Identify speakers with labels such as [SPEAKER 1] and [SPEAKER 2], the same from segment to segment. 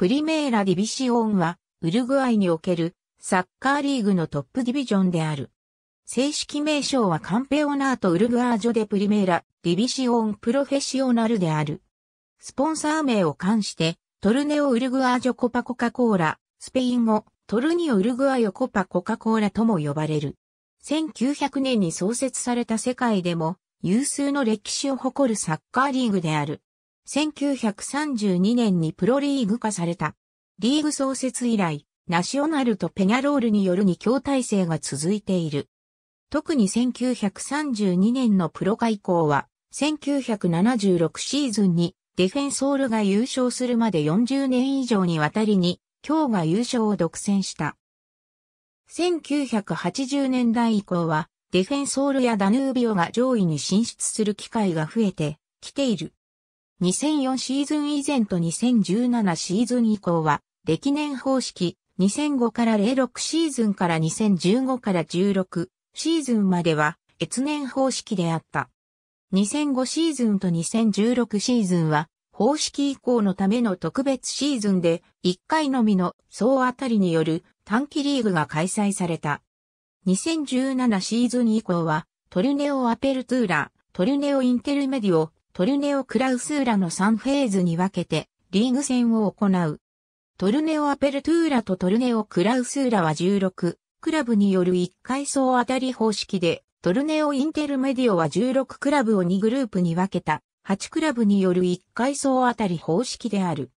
[SPEAKER 1] プリメーラディビシオンは、ウルグアイにおけるサッカーリーグのトップディビジョンである。正式名称はカンペオナート・ウルグアージョ・デ・プリメーラ・ディビシオン・プロフェッシオナルである。スポンサー名を冠して、トルネオ・ウルグアージョ・コパ・コカ・コーラ、スペイン語、トルニオ・ウルグアヨ・コパ・コカ・コーラとも呼ばれる。1900年に創設された世界でも、有数の歴史を誇るサッカーリーグである。1932年にプロリーグ化された。リーグ創設以来、ナショナルとペニャロールによる二強体制が続いている。特に1932年のプロ化以降は、1976シーズンにディフェンソールが優勝するまで40年以上にわたりに、今日が優勝を独占した。1980年代以降は、ディフェンソールやダヌービオが上位に進出する機会が増えてきている。2004シーズン以前と2017シーズン以降は、歴年方式、2005から06シーズンから2015から16シーズンまでは、越年方式であった。2005シーズンと2016シーズンは、方式以降のための特別シーズンで、1回のみの総当たりによる短期リーグが開催された。2017シーズン以降は、トルネオアペルトゥーラ、トルネオインテルメディオ、トルネオ・クラウスーラの3フェーズに分けてリーグ戦を行う。トルネオ・アペルトゥーラとトルネオ・クラウスーラは16、クラブによる1階層当たり方式で、トルネオ・インテルメディオは16クラブを2グループに分けた、8クラブによる1階層当たり方式である。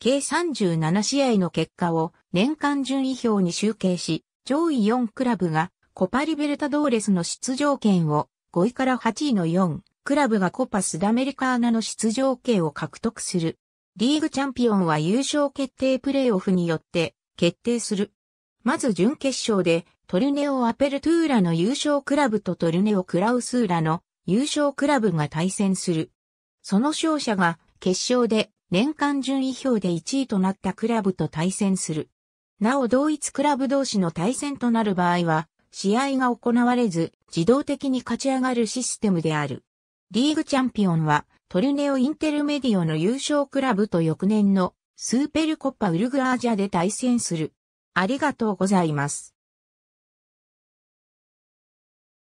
[SPEAKER 1] 計37試合の結果を年間順位表に集計し、上位4クラブがコパリベルタドーレスの出場権を5位から8位の4クラブがコパスダメリカーナの出場権を獲得する。リーグチャンピオンは優勝決定プレイオフによって決定する。まず準決勝でトルネオ・アペルトゥーラの優勝クラブとトルネオ・クラウスーラの優勝クラブが対戦する。その勝者が決勝で年間順位表で1位となったクラブと対戦する。なお同一クラブ同士の対戦となる場合は、試合が行われず、自動的に勝ち上がるシステムである。リーグチャンピオンはトルネオインテルメディオの優勝クラブと翌年のスーペルコッパウルグアージャで対戦する。ありがとうございます。